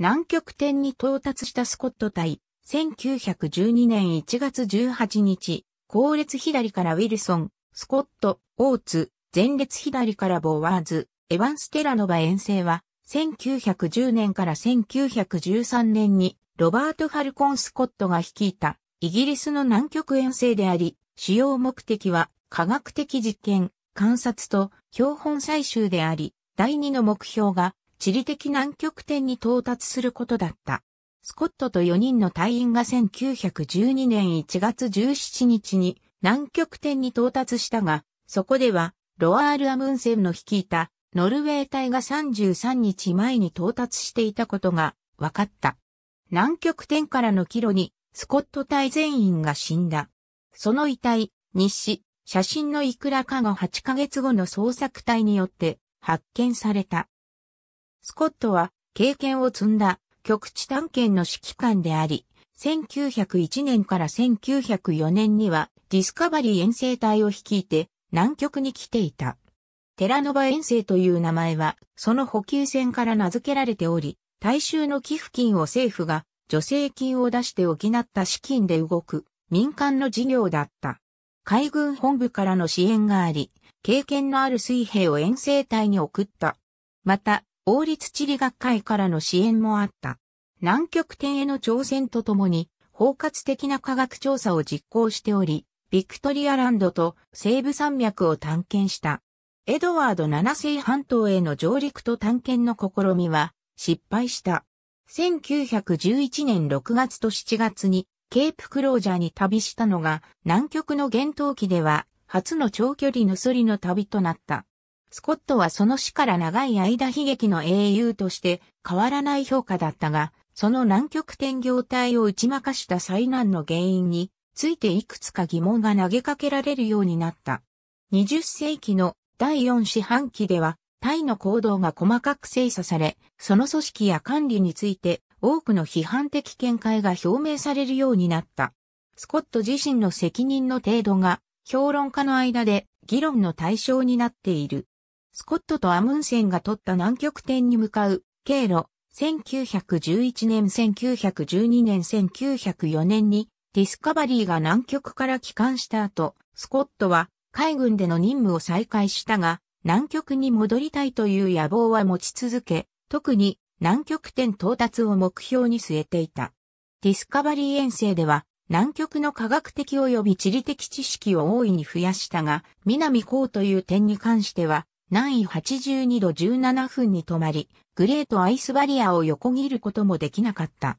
南極点に到達したスコット隊、1912年1月18日、後列左からウィルソン、スコット、オーツ、前列左からボワーズ、エヴァンステラノバ遠征は、1910年から1913年に、ロバート・ファルコン・スコットが率いた、イギリスの南極遠征であり、主要目的は、科学的実験、観察と標本採集であり、第二の目標が地理的南極点に到達することだった。スコットと4人の隊員が1912年1月17日に南極点に到達したが、そこではロアール・アムンセンの率いたノルウェー隊が33日前に到達していたことが分かった。南極点からの帰路にスコット隊全員が死んだ。その遺体、日誌、写真のいくらかが8ヶ月後の捜索隊によって発見された。スコットは経験を積んだ局地探検の指揮官であり、1901年から1904年にはディスカバリー遠征隊を率いて南極に来ていた。テラノバ遠征という名前はその補給船から名付けられており、大衆の寄付金を政府が助成金を出して補った資金で動く民間の事業だった。海軍本部からの支援があり、経験のある水兵を遠征隊に送った。また、王立地理学会からの支援もあった。南極点への挑戦とともに、包括的な科学調査を実行しており、ビクトリアランドと西部山脈を探検した。エドワード7世半島への上陸と探検の試みは失敗した。1911年6月と7月にケープクロージャーに旅したのが南極の厳冬期では初の長距離のそりの旅となった。スコットはその死から長い間悲劇の英雄として変わらない評価だったが、その南極天業体を打ち負かした災難の原因についていくつか疑問が投げかけられるようになった。20世紀の第4四半期では、タイの行動が細かく精査され、その組織や管理について多くの批判的見解が表明されるようになった。スコット自身の責任の程度が評論家の間で議論の対象になっている。スコットとアムンセンが取った南極点に向かう経路、1911年、1912年、1904年にディスカバリーが南極から帰還した後、スコットは海軍での任務を再開したが、南極に戻りたいという野望は持ち続け、特に南極点到達を目標に据えていた。ディスカバリー遠征では、南極の科学的及び地理的知識を大いに増やしたが、南高という点に関しては、南緯82度17分に止まり、グレートアイスバリアを横切ることもできなかった。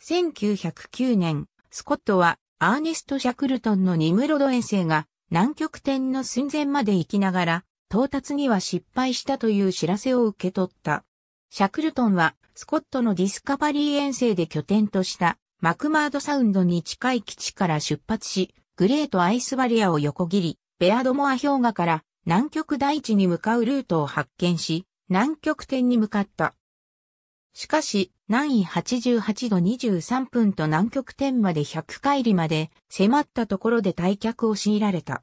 1909年、スコットはアーネスト・シャクルトンのニムロド遠征が南極点の寸前まで行きながら、到達には失敗したという知らせを受け取った。シャクルトンはスコットのディスカバリー遠征で拠点としたマクマードサウンドに近い基地から出発し、グレートアイスバリアを横切り、ベアドモア氷河から南極大地に向かうルートを発見し、南極点に向かった。しかし、南緯88度23分と南極点まで100海里まで迫ったところで退却を強いられた。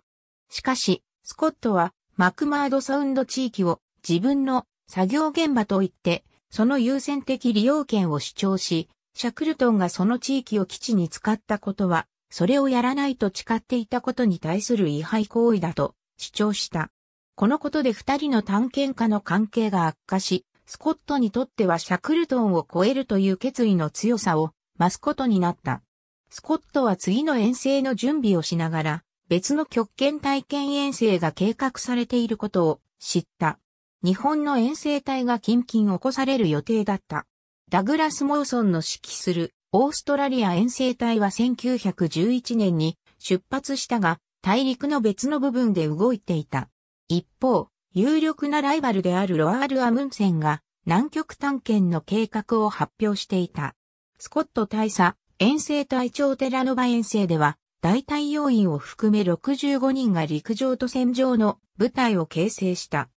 しかし、スコットはマクマードサウンド地域を自分の作業現場と言って、その優先的利用権を主張し、シャクルトンがその地域を基地に使ったことは、それをやらないと誓っていたことに対する違反行為だと主張した。このことで二人の探検家の関係が悪化し、スコットにとってはシャクルトンを超えるという決意の強さを増すことになった。スコットは次の遠征の準備をしながら、別の極限体験遠征が計画されていることを知った。日本の遠征隊が近々起こされる予定だった。ダグラス・モーソンの指揮するオーストラリア遠征隊は1911年に出発したが、大陸の別の部分で動いていた。一方、有力なライバルであるロアール・アムンセンが南極探検の計画を発表していた。スコット大佐、遠征隊長テラノバ遠征では、大隊要員を含め65人が陸上と戦場の部隊を形成した。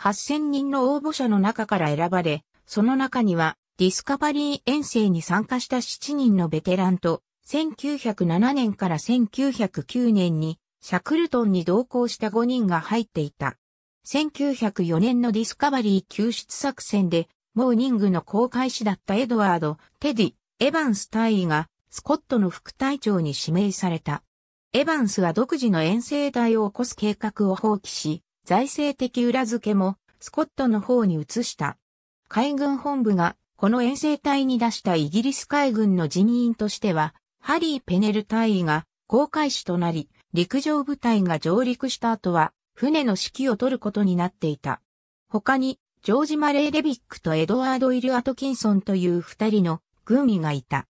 8000人の応募者の中から選ばれ、その中にはディスカバリー遠征に参加した7人のベテランと、1907年から1909年にシャクルトンに同行した5人が入っていた。1904年のディスカバリー救出作戦で、モーニングの航海士だったエドワード、テディ、エヴァンス大尉が、スコットの副隊長に指名された。エヴァンスは独自の遠征隊を起こす計画を放棄し、財政的裏付けもスコットの方に移した。海軍本部がこの遠征隊に出したイギリス海軍の人員としては、ハリー・ペネル大尉が航海士となり、陸上部隊が上陸した後は、船の指揮を取ることになっていた。他に、ジョージ・マレー・レビックとエドワード・イル・アトキンソンという二人の軍医がいた。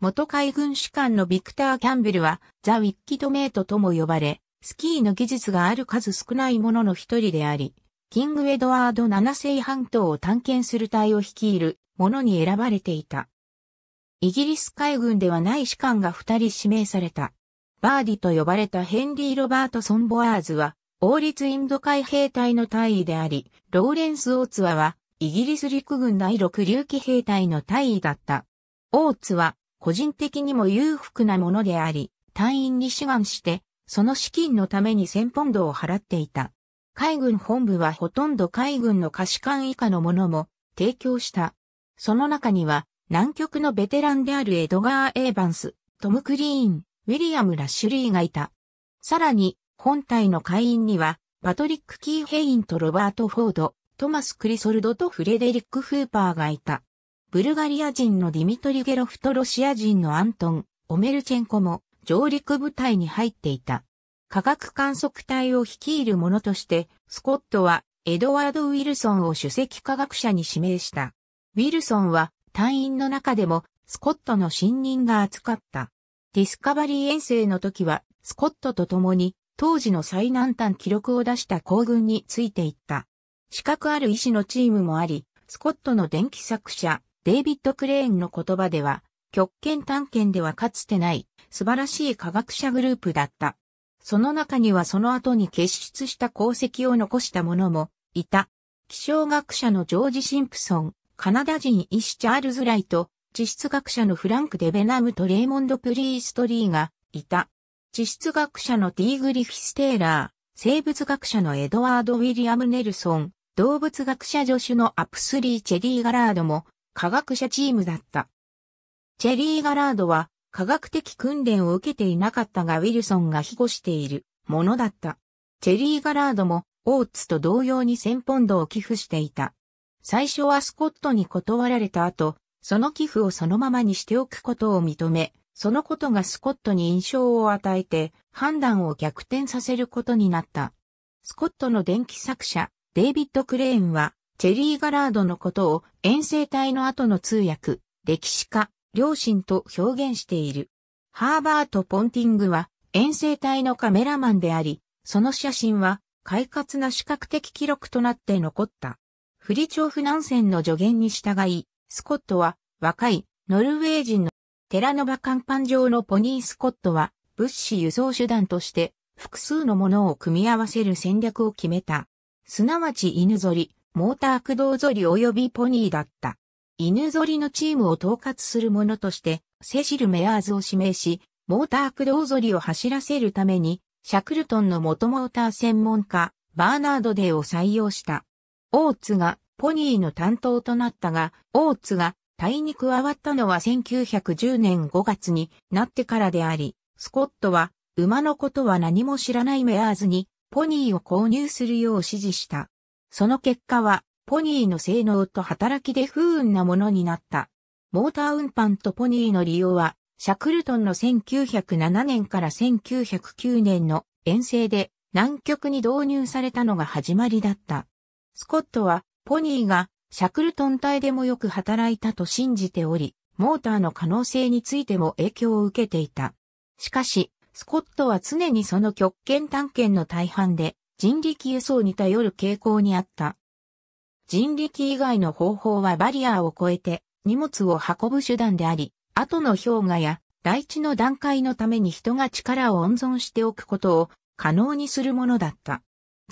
元海軍士官のビクター・キャンベルは、ザ・ウィッキドメイトとも呼ばれ、スキーの技術がある数少ないものの一人であり、キング・エドワード7世半島を探検する隊を率いる者に選ばれていた。イギリス海軍ではない士官が二人指名された。バーディと呼ばれたヘンリー・ロバートソン・ボアーズは、王立インド海兵隊の大尉であり、ローレンス・オーツアは、イギリス陸軍第6流騎兵隊の大尉だった。オーツは、個人的にも裕福なものであり、隊員に志願して、その資金のために1000ポンドを払っていた。海軍本部はほとんど海軍の貸し官以下のものも提供した。その中には、南極のベテランであるエドガー・エーバンス、トム・クリーン、ウィリアム・ラッシュリーがいた。さらに、本体の会員には、パトリック・キーヘインとロバート・フォード、トマス・クリソルドとフレデリック・フーパーがいた。ブルガリア人のディミトリ・ゲロフとロシア人のアントン、オメルチェンコも上陸部隊に入っていた。科学観測隊を率いる者として、スコットはエドワード・ウィルソンを首席科学者に指名した。ウィルソンは隊員の中でもスコットの信任が厚かった。ディスカバリー遠征の時は、スコットと共に、当時の最南端記録を出した行軍についていった。資格ある医師のチームもあり、スコットの電気作者、デイビッド・クレーンの言葉では、極限探検ではかつてない素晴らしい科学者グループだった。その中にはその後に結出した功績を残した者もいた。気象学者のジョージ・シンプソン、カナダ人医師チャールズ・ライト、地質学者のフランク・デベナムとレイモンド・プリーストリーがいた。地質学者のティー・グリフィス・テーラー、生物学者のエドワード・ウィリアム・ネルソン、動物学者助手のアプスリー・チェリー・ガラードも科学者チームだった。チェリー・ガラードは科学的訓練を受けていなかったがウィルソンが庇護しているものだった。チェリー・ガラードもオーツと同様に1000ポンドを寄付していた。最初はスコットに断られた後、その寄付をそのままにしておくことを認め、そのことがスコットに印象を与えて判断を逆転させることになった。スコットの電気作者、デイビッド・クレーンは、チェリー・ガラードのことを遠征隊の後の通訳、歴史家、両親と表現している。ハーバート・ポンティングは遠征隊のカメラマンであり、その写真は快活な視覚的記録となって残った。フリチョフ南線の助言に従い、スコットは若いノルウェー人のテラノバ甲板上のポニー・スコットは物資輸送手段として複数のものを組み合わせる戦略を決めた。すなわち犬ぞり、モーター駆動ぞり及びポニーだった。犬ぞりのチームを統括する者としてセシル・メアーズを指名し、モーター駆動ぞりを走らせるためにシャクルトンの元モーター専門家、バーナードデーを採用した。オーツがポニーの担当となったが、オーツが隊に加わったのは1910年5月になってからであり、スコットは馬のことは何も知らないメアーズにポニーを購入するよう指示した。その結果はポニーの性能と働きで不運なものになった。モーター運搬とポニーの利用はシャクルトンの1907年から1909年の遠征で南極に導入されたのが始まりだった。スコットはポニーがシャクルトン隊でもよく働いたと信じており、モーターの可能性についても影響を受けていた。しかし、スコットは常にその極限探検の大半で人力輸送に頼る傾向にあった。人力以外の方法はバリアを越えて荷物を運ぶ手段であり、後の氷河や大地の段階のために人が力を温存しておくことを可能にするものだった。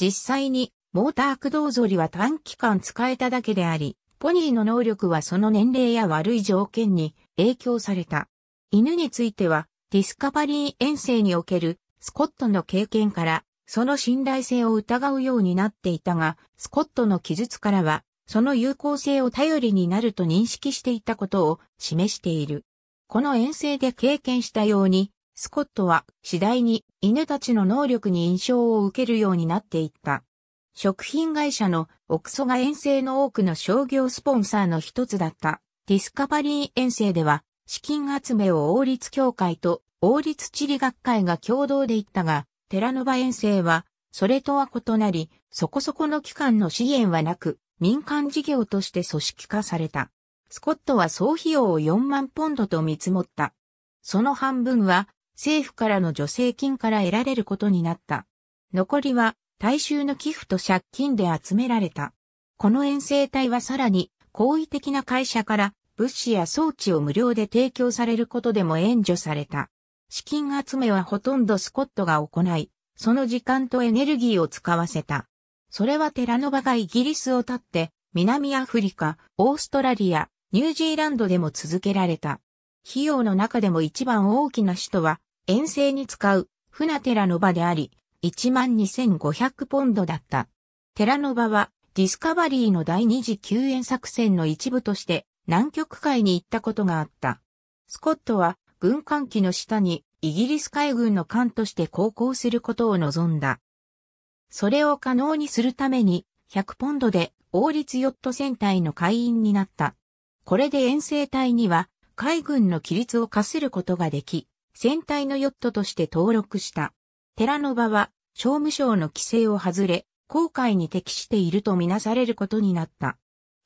実際にモーター駆動ぞりは短期間使えただけであり、ポニーの能力はその年齢や悪い条件に影響された。犬については、ディスカバリー遠征におけるスコットの経験から、その信頼性を疑うようになっていたが、スコットの記述からは、その有効性を頼りになると認識していたことを示している。この遠征で経験したように、スコットは次第に犬たちの能力に印象を受けるようになっていった。食品会社のオクソが遠征の多くの商業スポンサーの一つだったディスカバリー遠征では資金集めを王立協会と王立地理学会が共同で行ったが、テラノバ遠征はそれとは異なり、そこそこの機関の支援はなく、民間事業として組織化された。スコットは総費用を4万ポンドと見積もった。その半分は政府からの助成金から得られることになった。残りは大衆の寄付と借金で集められた。この遠征隊はさらに、好意的な会社から物資や装置を無料で提供されることでも援助された。資金集めはほとんどスコットが行い、その時間とエネルギーを使わせた。それはテラノバがイギリスを立って、南アフリカ、オーストラリア、ニュージーランドでも続けられた。費用の中でも一番大きな使途は、遠征に使う、船テラノバであり、12,500ポンドだった。テラノバはディスカバリーの第二次救援作戦の一部として南極海に行ったことがあった。スコットは軍艦機の下にイギリス海軍の艦として航行することを望んだ。それを可能にするために100ポンドで王立ヨット船隊の会員になった。これで遠征隊には海軍の規律を課することができ、船隊のヨットとして登録した。寺の場は、商務省の規制を外れ、航海に適しているとみなされることになった。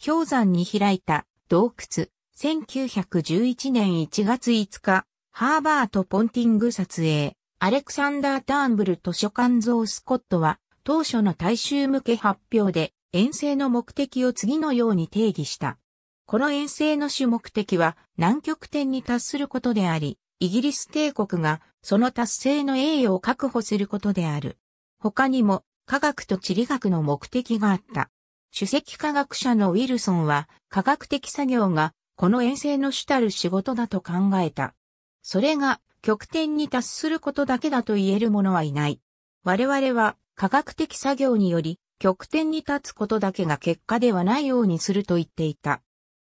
氷山に開いた洞窟、1911年1月5日、ハーバート・ポンティング撮影、アレクサンダー・ターンブル図書館像スコットは、当初の大衆向け発表で、遠征の目的を次のように定義した。この遠征の主目的は、南極点に達することであり、イギリス帝国がその達成の栄誉を確保することである。他にも科学と地理学の目的があった。首席科学者のウィルソンは科学的作業がこの遠征の主たる仕事だと考えた。それが極点に達することだけだと言える者はいない。我々は科学的作業により極点に立つことだけが結果ではないようにすると言っていた。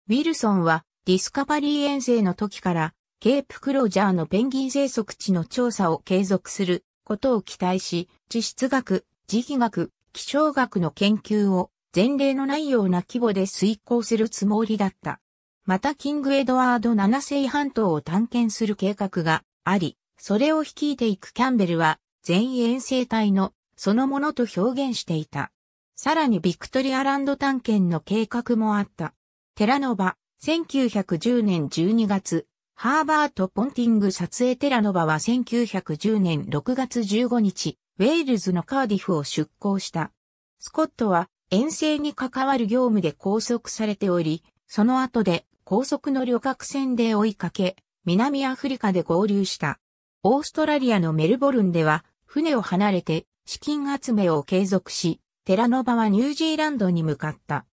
ウィルソンはディスカバリー遠征の時からケープクロージャーのペンギン生息地の調査を継続することを期待し、地質学、磁気学、気象学の研究を前例のないような規模で遂行するつもりだった。またキングエドワード7世半島を探検する計画があり、それを率いていくキャンベルは全遠征隊のそのものと表現していた。さらにビクトリアランド探検の計画もあった。テラノバ、1910年12月、ハーバート・ポンティング撮影テラノバは1910年6月15日、ウェールズのカーディフを出港した。スコットは遠征に関わる業務で拘束されており、その後で高速の旅客船で追いかけ、南アフリカで合流した。オーストラリアのメルボルンでは、船を離れて資金集めを継続し、テラノバはニュージーランドに向かった。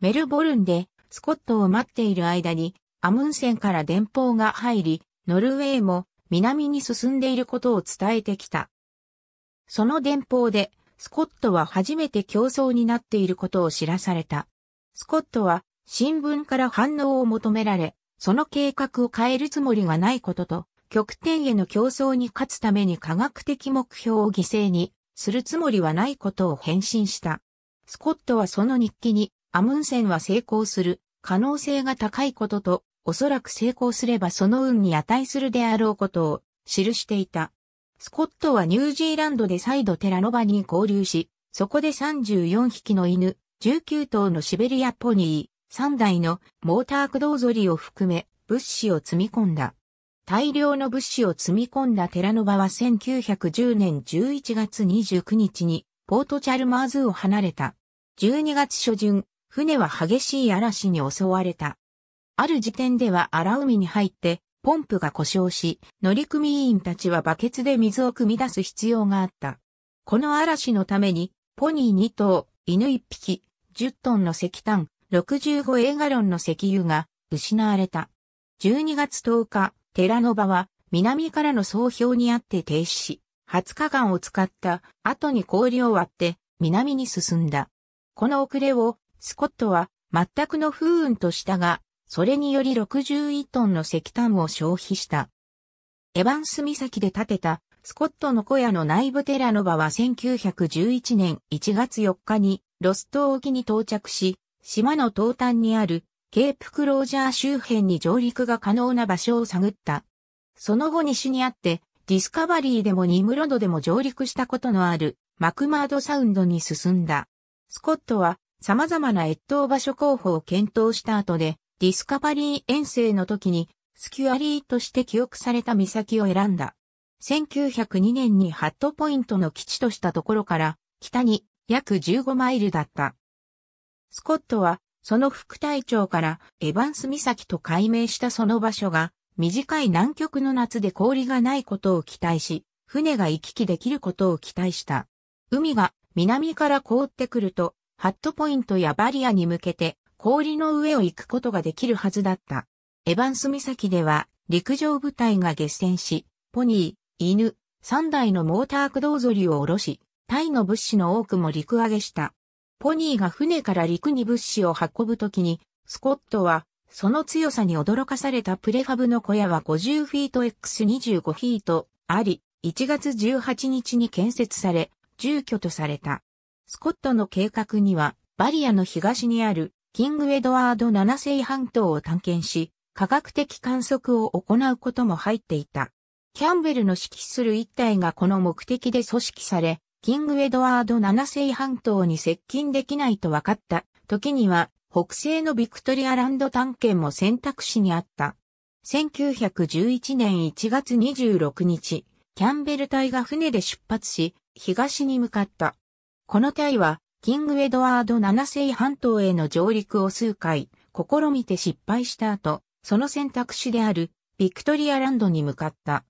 メルボルンでスコットを待っている間に、アムンセンから電報が入り、ノルウェーも南に進んでいることを伝えてきた。その電報で、スコットは初めて競争になっていることを知らされた。スコットは新聞から反応を求められ、その計画を変えるつもりがないことと、極点への競争に勝つために科学的目標を犠牲にするつもりはないことを返信した。スコットはその日記に、アムンセンは成功する可能性が高いこととおそらく成功すればその運に値するであろうことを記していた。スコットはニュージーランドで再度テラノバに合流し、そこで34匹の犬、19頭のシベリアポニー、3台のモーター駆動ゾリを含め物資を積み込んだ。大量の物資を積み込んだテラノバは1910年11月29日にポートチャルマーズを離れた。12月初旬、船は激しい嵐に襲われた。ある時点では荒海に入って、ポンプが故障し、乗組員たちはバケツで水を汲み出す必要があった。この嵐のために、ポニー2頭、犬1匹、10トンの石炭、65エガロンの石油が失われた。12月10日、寺ノ場は南からの総評にあって停止し、20日間を使った後に氷を割って南に進んだ。この遅れをスコットは全くの不運としたが、それにより61トンの石炭を消費した。エヴァンス岬で建てたスコットの小屋の内部テラノバは1911年1月4日にロスト沖に到着し、島の東端にあるケープクロージャー周辺に上陸が可能な場所を探った。その後西にあって、ディスカバリーでもニムロドでも上陸したことのあるマクマードサウンドに進んだ。スコットは様々な越冬場所候補を検討した後で、ディスカバリー遠征の時にスキュアリーとして記憶された岬を選んだ。1902年にハットポイントの基地としたところから北に約15マイルだった。スコットはその副隊長からエヴァンス岬と改名したその場所が短い南極の夏で氷がないことを期待し、船が行き来できることを期待した。海が南から凍ってくると、ハットポイントやバリアに向けて氷の上を行くことができるはずだった。エヴァンス岬では陸上部隊が下船し、ポニー、犬、三台のモーター駆動ぞりを下ろし、タイの物資の多くも陸揚げした。ポニーが船から陸に物資を運ぶときに、スコットは、その強さに驚かされたプレファブの小屋は50フィート X25 フィートあり、1月18日に建設され、住居とされた。スコットの計画には、バリアの東にあるキング・エドワード7世半島を探検し、科学的観測を行うことも入っていた。キャンベルの指揮する一体がこの目的で組織され、キング・エドワード7世半島に接近できないと分かった時には、北西のビクトリアランド探検も選択肢にあった。1911年1月26日、キャンベル隊が船で出発し、東に向かった。この隊は、キングエドワード7世半島への上陸を数回、試みて失敗した後、その選択肢である、ビクトリアランドに向かった。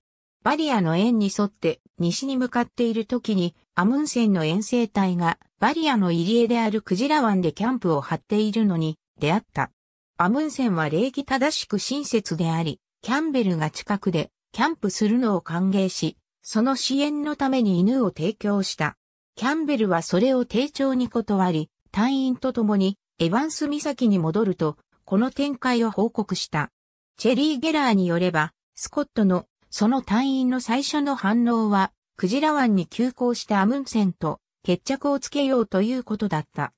バリアの縁に沿って西に向かっている時に、アムンセンの遠征隊がバリアの入り江であるクジラ湾でキャンプを張っているのに出会った。アムンセンは礼儀正しく親切であり、キャンベルが近くでキャンプするのを歓迎し、その支援のために犬を提供した。キャンベルはそれを丁重に断り、隊員と共にエヴァンス岬に戻ると、この展開を報告した。チェリー・ゲラーによれば、スコットのその隊員の最初の反応は、クジラ湾に急行したアムンセンと決着をつけようということだった。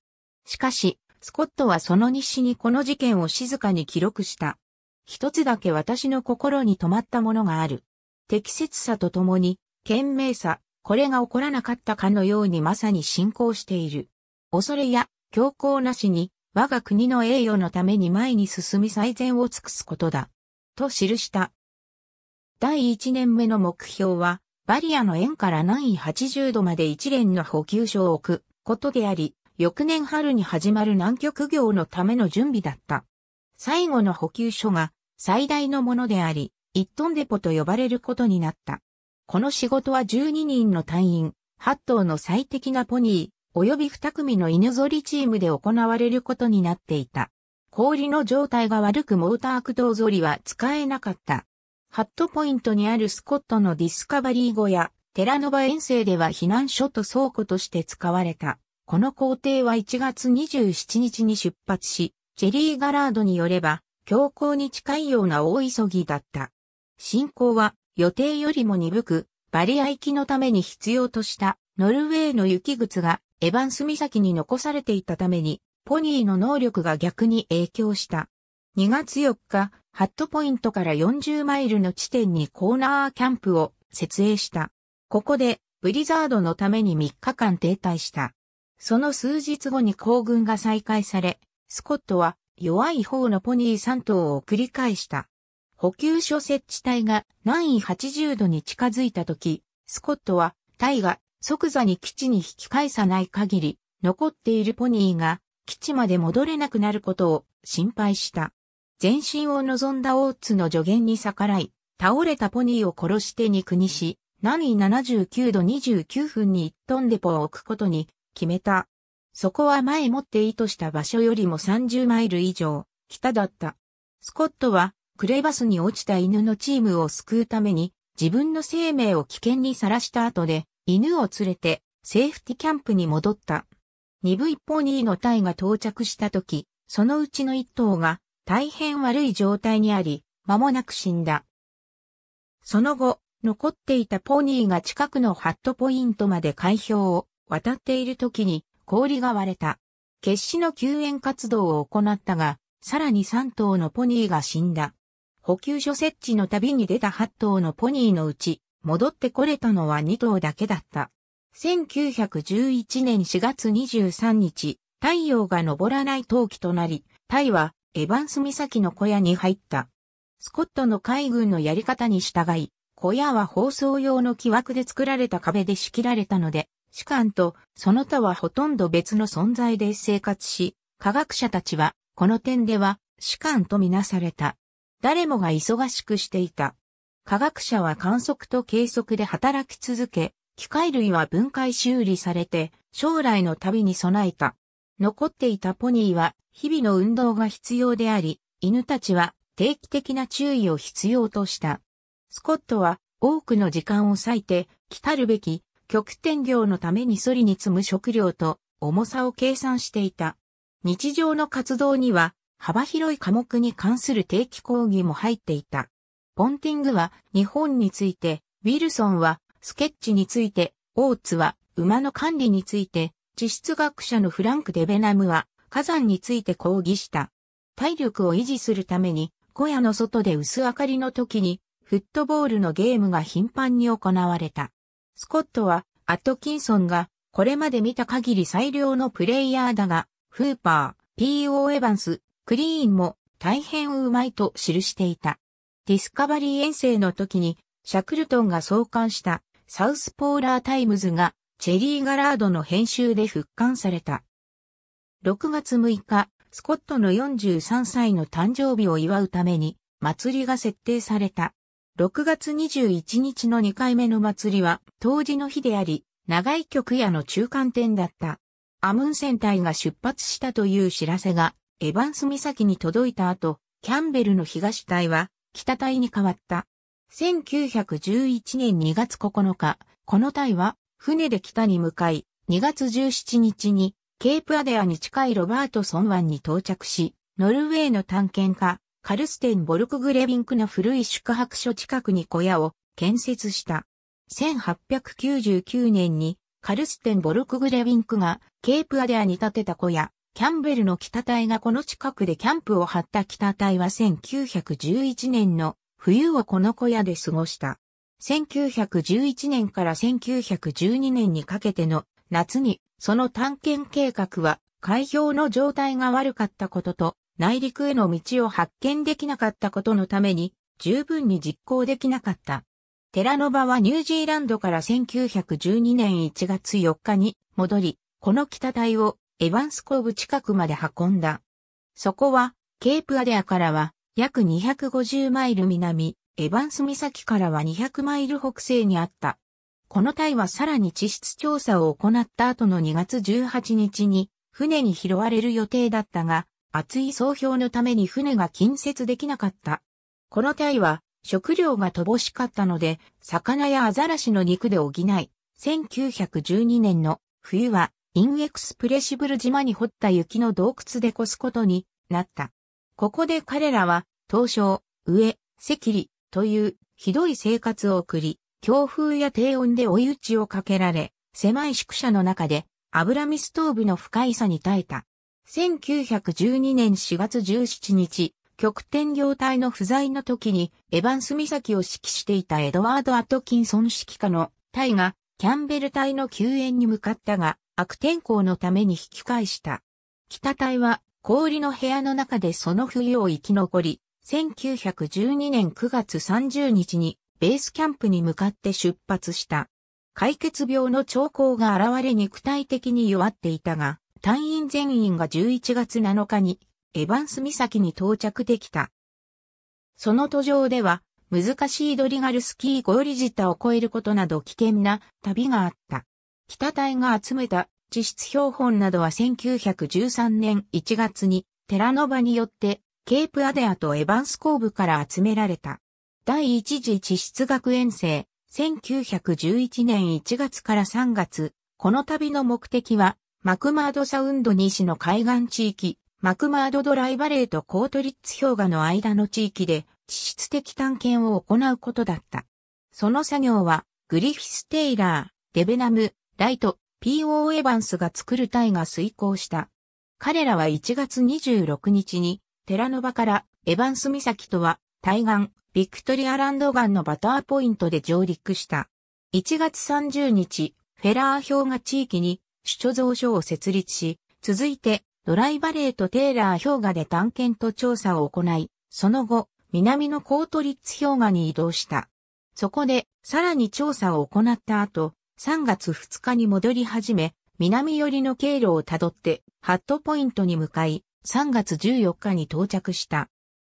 しかし、スコットはその日誌にこの事件を静かに記録した。一つだけ私の心に止まったものがある。適切さとともに、賢明さ、これが起こらなかったかのようにまさに進行している。恐れや強行なしに、我が国の栄誉のために前に進み最善を尽くすことだ。と記した。第1年目の目標は、バリアの円から南易80度まで一連の補給所を置くことであり、翌年春に始まる南極業のための準備だった。最後の補給所が最大のものであり、一トンデポと呼ばれることになった。この仕事は12人の隊員、8頭の最適なポニー、及び2組の犬ぞりチームで行われることになっていた。氷の状態が悪くモーター駆動ぞりは使えなかった。ハットポイントにあるスコットのディスカバリー語や、寺ノ場遠征では避難所と倉庫として使われた。この工程は1月27日に出発し、チェリー・ガラードによれば、強行に近いような大急ぎだった。進行は予定よりも鈍く、バリア行きのために必要としたノルウェーの雪靴がエヴァンス岬に残されていたために、ポニーの能力が逆に影響した。2月4日、ハットポイントから40マイルの地点にコーナーキャンプを設営した。ここで、ブリザードのために3日間停滞した。その数日後に行軍が再開され、スコットは弱い方のポニー3頭を繰り返した。補給所設置隊が南緯80度に近づいた時、スコットは隊が即座に基地に引き返さない限り、残っているポニーが基地まで戻れなくなることを心配した。前進を望んだオーツの助言に逆らい、倒れたポニーを殺して肉にし、南緯79度29分に1トンデポを置くことに決めた。そこは前もって意図した場所よりも30マイル以上、北だった。スコットはクレバスに落ちた犬のチームを救うために、自分の生命を危険にさらした後で、犬を連れて、セーフティキャンプに戻った。鈍いポニーの隊が到着した時、そのうちの1頭が、大変悪い状態にあり、間もなく死んだ。その後、残っていたポニーが近くのハットポイントまで海氷を渡っている時に氷が割れた。決死の救援活動を行ったが、さらに3頭のポニーが死んだ。補給所設置の旅に出た8頭のポニーのうち、戻ってこれたのは2頭だけだった。1911年4月23日、太陽が昇らない冬季となり、タイはエヴァンス岬の小屋に入った。スコットの海軍のやり方に従い、小屋は放送用の木枠で作られた壁で仕切られたので、士官とその他はほとんど別の存在で生活し、科学者たちはこの点では士官とみなされた。誰もが忙しくしていた。科学者は観測と計測で働き続け、機械類は分解修理されて、将来の旅に備えた。残っていたポニーは、日々の運動が必要であり、犬たちは定期的な注意を必要とした。スコットは多くの時間を割いて、来たるべき極点業のためにソリに積む食料と重さを計算していた。日常の活動には幅広い科目に関する定期講義も入っていた。ポンティングは日本について、ウィルソンはスケッチについて、オーツは馬の管理について、地質学者のフランク・デベナムは火山について講義した。体力を維持するために、小屋の外で薄明かりの時に、フットボールのゲームが頻繁に行われた。スコットは、アトキンソンが、これまで見た限り最良のプレイヤーだが、フーパー、P.O. エヴァンス、クリーンも大変うまいと記していた。ディスカバリー遠征の時に、シャクルトンが創刊したサウスポーラータイムズがチェリー・ガラードの編集で復刊された。6月6日、スコットの43歳の誕生日を祝うために祭りが設定された。6月21日の2回目の祭りは当時の日であり、長い曲屋の中間点だった。アムンセン隊が出発したという知らせがエヴァンス岬に届いた後、キャンベルの東隊は北隊に変わった。1911年2月9日、この隊は船で北に向かい、2月17日にケープアデアに近いロバートソン湾に到着し、ノルウェーの探検家、カルステン・ボルクグレビンクの古い宿泊所近くに小屋を建設した。1899年にカルステン・ボルクグレビンクがケープアデアに建てた小屋、キャンベルの北隊がこの近くでキャンプを張った北隊は1911年の冬をこの小屋で過ごした。1911年から1912年にかけての夏にその探検計画は海氷の状態が悪かったことと内陸への道を発見できなかったことのために十分に実行できなかった。寺の場はニュージーランドから1912年1月4日に戻り、この北隊をエヴァンスコーブ近くまで運んだ。そこは、ケープアデアからは約250マイル南、エヴァンス岬からは200マイル北西にあった。この隊はさらに地質調査を行った後の2月18日に船に拾われる予定だったが、厚い総評のために船が近接できなかった。この隊は食料が乏しかったので、魚やアザラシの肉で補い、1912年の冬はインエクスプレシブル島に掘った雪の洞窟で越すことになった。ここで彼らは、東初、上、赤里というひどい生活を送り、強風や低温で追い打ちをかけられ、狭い宿舎の中で油ミストーブの深いさに耐えた。1912年4月17日、極点業態の不在の時に、エヴァンス岬を指揮していたエドワード・アトキンソン指揮下の隊が、キャンベル隊の救援に向かったが、悪天候のために引き返した。北隊は氷の部屋の中でその冬を生き残り、1912年9月30日にベースキャンプに向かって出発した。解決病の兆候が現れ肉体的に弱っていたが、隊員全員が11月7日にエヴァンス岬に到着できた。その途上では難しいドリガルスキーゴリジタを越えることなど危険な旅があった。北隊が集めた地質標本などは1913年1月にテラノバによってケープアデアとエヴァンスコーブから集められた。第一次地質学遠征、1911年1月から3月、この旅の目的は、マクマードサウンド西の海岸地域、マクマードドライバレーとコートリッツ氷河の間の地域で地質的探検を行うことだった。その作業は、グリフィス・テイラー、デベナム、ライト、P.O. エヴァンスが作る隊が遂行した。彼らは1月26日に、寺の場からエヴァンス岬とは、対岸、ビクトリアランド岸のバターポイントで上陸した。1月30日、フェラー氷河地域に、首貯蔵所を設立し、続いて、ドライバレーとテーラー氷河で探検と調査を行い、その後、南のコートリッツ氷河に移動した。そこで、さらに調査を行った後、3月2日に戻り始め、南寄りの経路をたどって、ハットポイントに向かい、3月14日に到着した。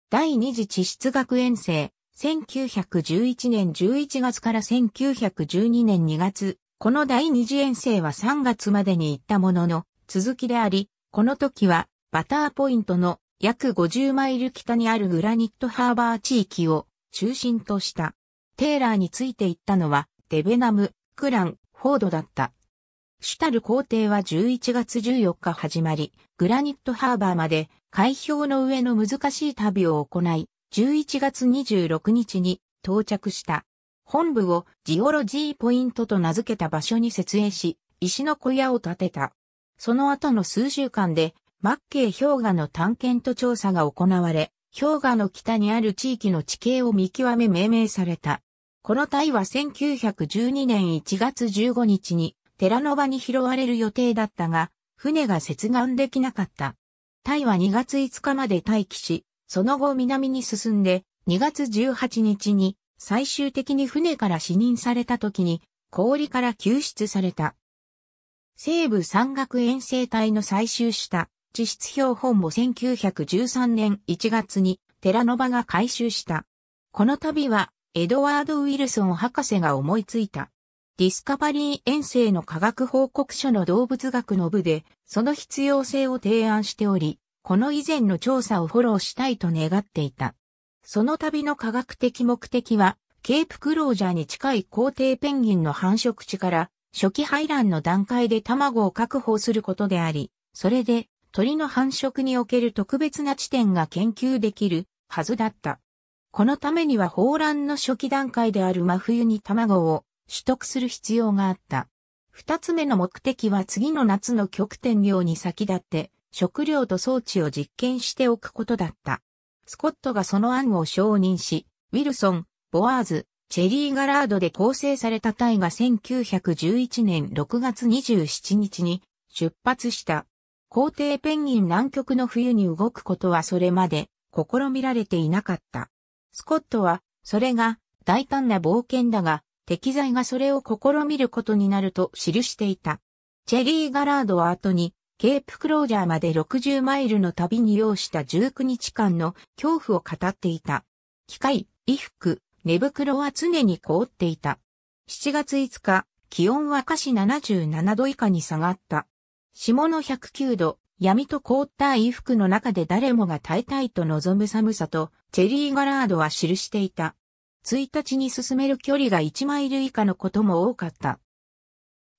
第二次地質学遠征、1911年11月から1912年2月、この第二次遠征は3月までに行ったものの、続きであり、この時は、バターポイントの約50マイル北にあるグラニットハーバー地域を中心とした。テーラーについて行ったのは、デベナム、クラン、フォードだった。主たる皇帝は11月14日始まり、グラニットハーバーまで海氷の上の難しい旅を行い、11月26日に到着した。本部をジオロジーポイントと名付けた場所に設営し、石の小屋を建てた。その後の数週間で、マッケー氷河の探検と調査が行われ、氷河の北にある地域の地形を見極め命名された。この隊は1912年1月15日に寺の場に拾われる予定だったが、船が接岸できなかった。隊は2月5日まで待機し、その後南に進んで、2月18日に最終的に船から死任された時に、氷から救出された。西部山岳遠征隊の採集した地質標本も1913年1月に寺の場が回収した。この度はエドワード・ウィルソン博士が思いついた。ディスカバリー遠征の科学報告書の動物学の部で、その必要性を提案しており、この以前の調査をフォローしたいと願っていた。その旅の科学的目的は、ケープクロージャーに近い皇帝ペンギンの繁殖地から初期排卵の段階で卵を確保することであり、それで鳥の繁殖における特別な地点が研究できるはずだった。このためには抱卵の初期段階である真冬に卵を取得する必要があった。二つ目の目的は次の夏の極点量に先立って食料と装置を実験しておくことだった。スコットがその案を承認し、ウィルソン、ボアーズ、チェリー・ガラードで構成された隊が1911年6月27日に出発した。皇帝ペンギン南極の冬に動くことはそれまで試みられていなかった。スコットは、それが大胆な冒険だが、適材がそれを試みることになると記していた。チェリー・ガラードは後に、ケープ・クロージャーまで60マイルの旅に要した19日間の恐怖を語っていた。機械、衣服、寝袋は常に凍っていた。7月5日、気温は下肢77度以下に下がった。下の109度、闇と凍った衣服の中で誰もが耐えたいと望む寒さと、チェリー・ガラードは記していた。1日に進める距離が1マイル以下のことも多かった。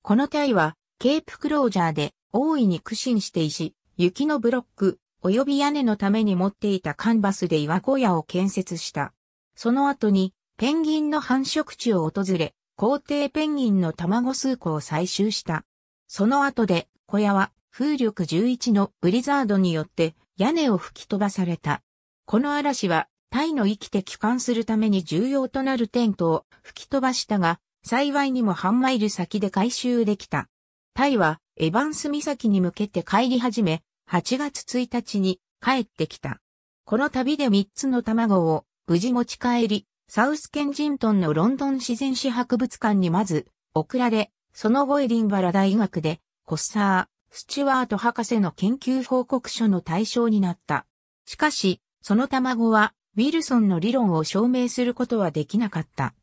この隊は、ケープクロージャーで大いに苦心して石、雪のブロック、及び屋根のために持っていたカンバスで岩小屋を建設した。その後に、ペンギンの繁殖地を訪れ、皇帝ペンギンの卵数個を採集した。その後で、小屋は風力11のブリザードによって屋根を吹き飛ばされた。この嵐は、タイの生きて帰還するために重要となるテントを吹き飛ばしたが、幸いにも半マイル先で回収できた。タイは、エヴァンス岬に向けて帰り始め、8月1日に帰ってきた。この旅で3つの卵を無事持ち帰り、サウスケンジントンのロンドン自然史博物館にまず送られ、その後エディンバラ大学でコッサー、スチュワート博士の研究報告書の対象になった。しかし、その卵は、ウィルソンの理論を証明することはできなかった。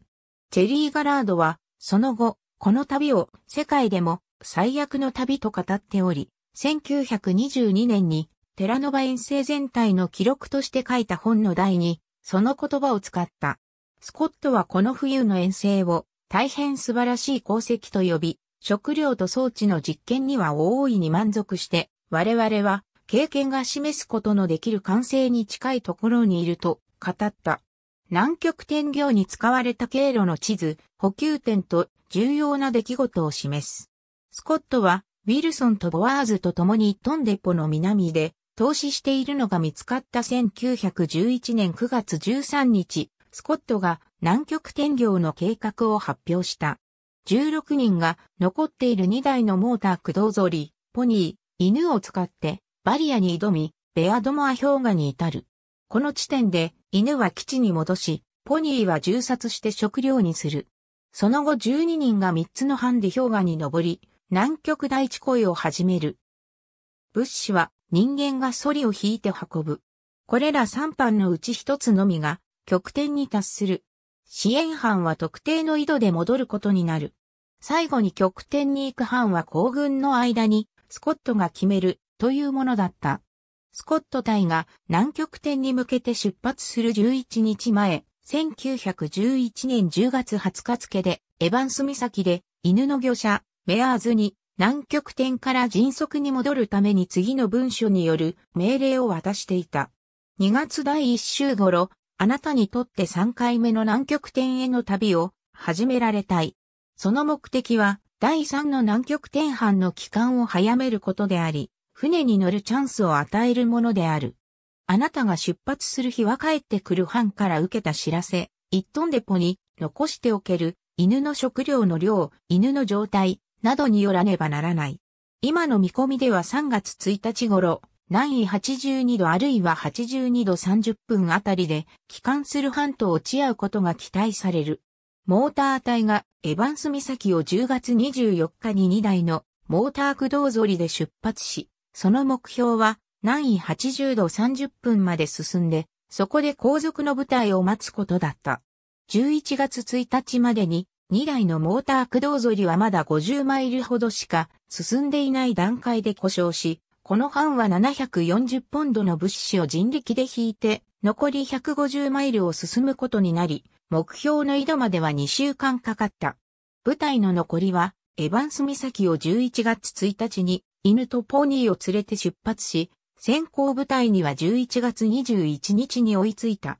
チェリー・ガラードは、その後、この旅を世界でも最悪の旅と語っており、1922年にテラノバ遠征全体の記録として書いた本の題に、その言葉を使った。スコットはこの冬の遠征を大変素晴らしい功績と呼び、食料と装置の実験には大いに満足して、我々は経験が示すことのできる完成に近いところにいると語った。南極天行に使われた経路の地図、補給点と重要な出来事を示す。スコットは、ウィルソンとボワーズと共にトンデポの南で、投資しているのが見つかった1911年9月13日、スコットが南極天行の計画を発表した。16人が残っている2台のモーター駆動ゾリ、ポニー、犬を使ってバリアに挑み、ベアドモア氷河に至る。この地点で、犬は基地に戻し、ポニーは銃殺して食料にする。その後12人が3つの班で氷河に登り、南極大地恋を始める。物資は人間がソリを引いて運ぶ。これら3班のうち1つのみが極点に達する。支援班は特定の井戸で戻ることになる。最後に極点に行く班は行軍の間にスコットが決めるというものだった。スコット隊が南極点に向けて出発する11日前、1911年10月20日付で、エヴァンス岬で犬の魚者、メアーズに南極点から迅速に戻るために次の文書による命令を渡していた。2月第1週頃、あなたにとって3回目の南極点への旅を始められたい。その目的は、第3の南極点班の帰還を早めることであり、船に乗るチャンスを与えるものである。あなたが出発する日は帰ってくる班から受けた知らせ、一トンデポに残しておける犬の食料の量、犬の状態などによらねばならない。今の見込みでは3月1日頃、南緯82度あるいは82度30分あたりで帰還する班と落ち合うことが期待される。モーター隊がエヴァンス岬を10月24日に2台のモーター駆動ぞりで出発し、その目標は南緯80度30分まで進んで、そこで後続の部隊を待つことだった。11月1日までに2台のモーター駆動ぞりはまだ50マイルほどしか進んでいない段階で故障し、この班は740ポンドの物資を人力で引いて、残り150マイルを進むことになり、目標の井戸までは2週間かかった。部隊の残りは、エヴァンス岬を11月1日に犬とポニーを連れて出発し、先行部隊には11月21日に追いついた。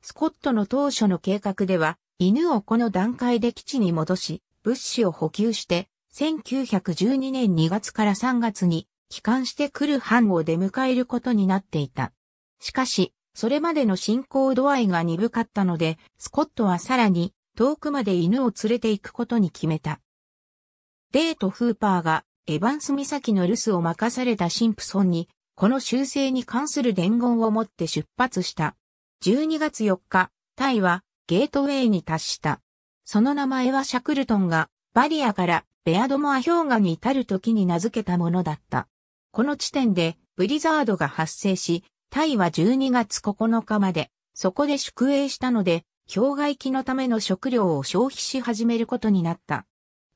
スコットの当初の計画では、犬をこの段階で基地に戻し、物資を補給して、1912年2月から3月に、帰還してくる班を出迎えることになっていた。しかし、それまでの進行度合いが鈍かったので、スコットはさらに、遠くまで犬を連れて行くことに決めた。デート・フーパーがエヴァンス岬の留守を任されたシンプソンに、この修正に関する伝言を持って出発した。12月4日、タイはゲートウェイに達した。その名前はシャクルトンがバリアからベアドモア氷河に至る時に名付けたものだった。この地点でブリザードが発生し、タイは12月9日までそこで宿営したので、氷河きのための食料を消費し始めることになった。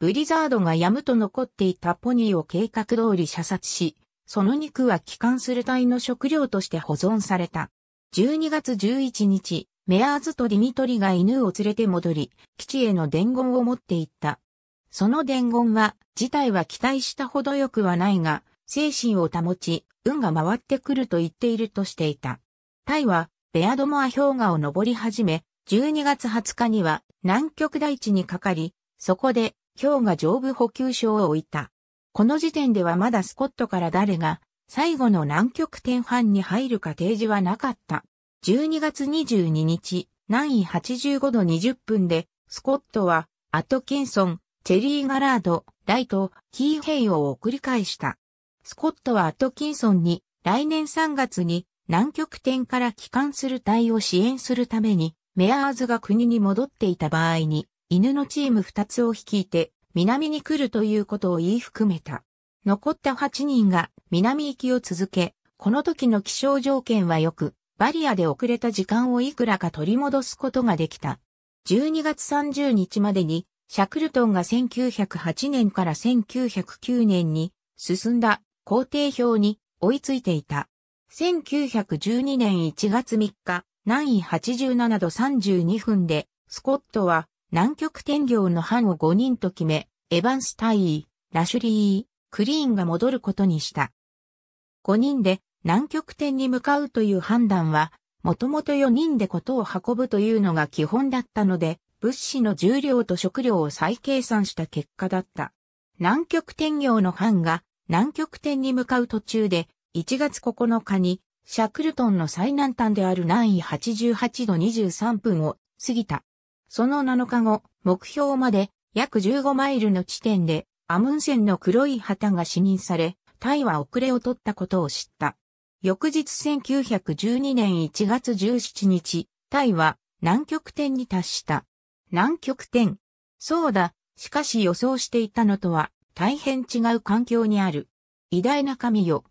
ブリザードがやむと残っていたポニーを計画通り射殺し、その肉は帰還する隊の食料として保存された。12月11日、メアーズとディミトリが犬を連れて戻り、基地への伝言を持って行った。その伝言は、事態は期待したほど良くはないが、精神を保ち、運が回ってくると言っているとしていた。タイは、ベアドモア氷河を登り始め、12月20日には南極大地にかかり、そこで今日が上部補給賞を置いた。この時点ではまだスコットから誰が最後の南極点半に入るか提示はなかった。12月22日、南緯85度20分で、スコットは、アトキンソン、チェリー・ガラード、ライト、キー・ヘイを送り返した。スコットはアトキンソンに、来年3月に南極点から帰還する隊を支援するために、メアーズが国に戻っていた場合に、犬のチーム2つを率いて、南に来るということを言い含めた。残った8人が南行きを続け、この時の気象条件は良く、バリアで遅れた時間をいくらか取り戻すことができた。12月30日までに、シャクルトンが1908年から1909年に進んだ工程表に追いついていた。1912年1月3日、南位87度32分で、スコットは南極天領の班を5人と決め、エヴァンスタイー、ラシュリー、クリーンが戻ることにした。5人で南極点に向かうという判断は、もともと4人でことを運ぶというのが基本だったので、物資の重量と食料を再計算した結果だった。南極天領の班が南極点に向かう途中で、1月9日にシャクルトンの最南端である南緯88度23分を過ぎた。その7日後、目標まで約15マイルの地点でアムンセンの黒い旗が視認され、タイは遅れを取ったことを知った。翌日1912年1月17日、タイは南極点に達した。南極点。そうだ、しかし予想していたのとは大変違う環境にある。偉大な神よ。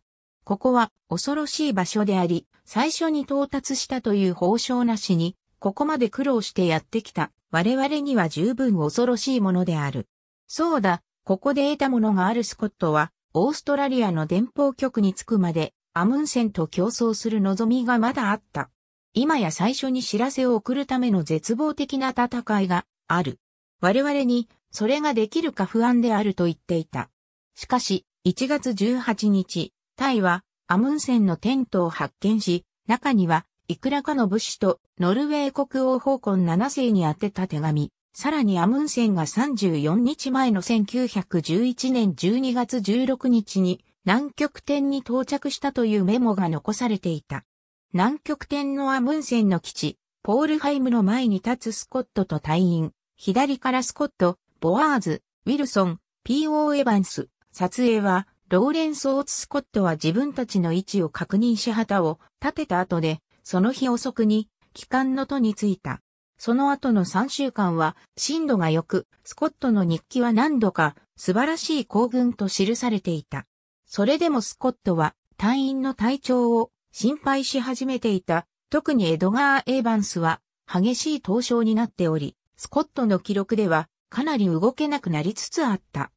ここは恐ろしい場所であり、最初に到達したという報奨なしにここまで苦労してやってきた、我々には十分恐ろしいものである。そうだ、ここで得たものがあるスコットは、オーストラリアの電報局に着くまで、アムンセンと競争する望みがまだあった。今や最初に知らせを送るための絶望的な戦いがある。我々にそれができるか不安であると言っていた。しかし、1月18日、タイはアムンセンのテントを発見し、中にはいくらかの武士とノルウェー国王奉魂7世に宛てた手紙、さらにアムンセンが34日前の1911年12月16日に南極点に到着したというメモが残されていた。南極点のアムンセンの基地、ポールハイムの前に立つスコットと隊員、左からスコット、ボアーズ、ウィルソン、P.O. エヴァンス、撮影は、ローレンス・オーツ・スコットは自分たちの位置を確認し旗を立てた後で、その日遅くに、帰還の途に着いた。その後の3週間は、震度が良く、スコットの日記は何度か、素晴らしい行軍と記されていた。それでもスコットは、隊員の体調を心配し始めていた。特にエドガー・エイバンスは、激しい凍傷になっており、スコットの記録では、かなり動けなくなりつつあった。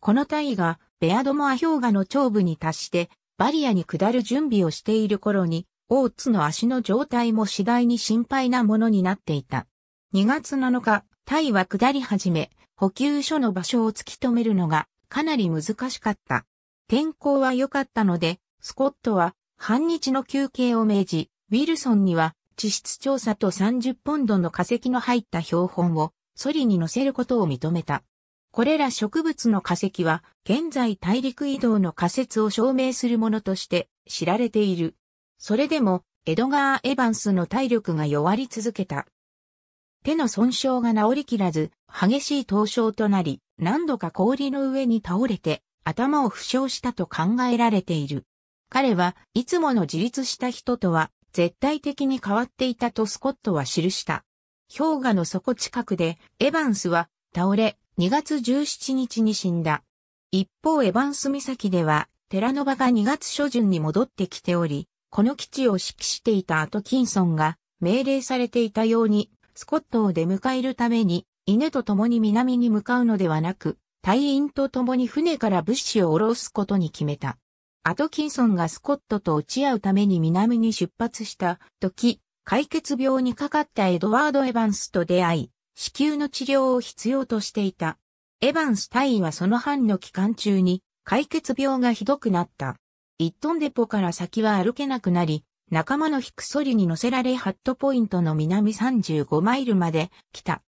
この隊が、ベアドモア氷河の頂部に達して、バリアに下る準備をしている頃に、大津の足の状態も次第に心配なものになっていた。2月7日、タイは下り始め、補給所の場所を突き止めるのがかなり難しかった。天候は良かったので、スコットは半日の休憩を命じ、ウィルソンには地質調査と30ポンドの化石の入った標本をソリに乗せることを認めた。これら植物の化石は現在大陸移動の仮説を証明するものとして知られている。それでも、エドガー・エヴァンスの体力が弱り続けた。手の損傷が治りきらず、激しい凍傷となり、何度か氷の上に倒れて、頭を負傷したと考えられている。彼はいつもの自立した人とは絶対的に変わっていたとスコットは記した。氷河の底近くでエヴァンスは倒れ2月17日に死んだ。一方エヴァンス岬では寺の場が2月初旬に戻ってきており、この基地を指揮していたアトキンソンが命令されていたように、スコットを出迎えるために、犬と共に南に向かうのではなく、隊員と共に船から物資を下ろすことに決めた。アトキンソンがスコットと打ち合うために南に出発した時、解決病にかかったエドワード・エヴァンスと出会い、子宮の治療を必要としていた。エヴァンス隊員はその班の期間中に解決病がひどくなった。一トンデポから先は歩けなくなり、仲間のヒクソリに乗せられハットポイントの南35マイルまで来た。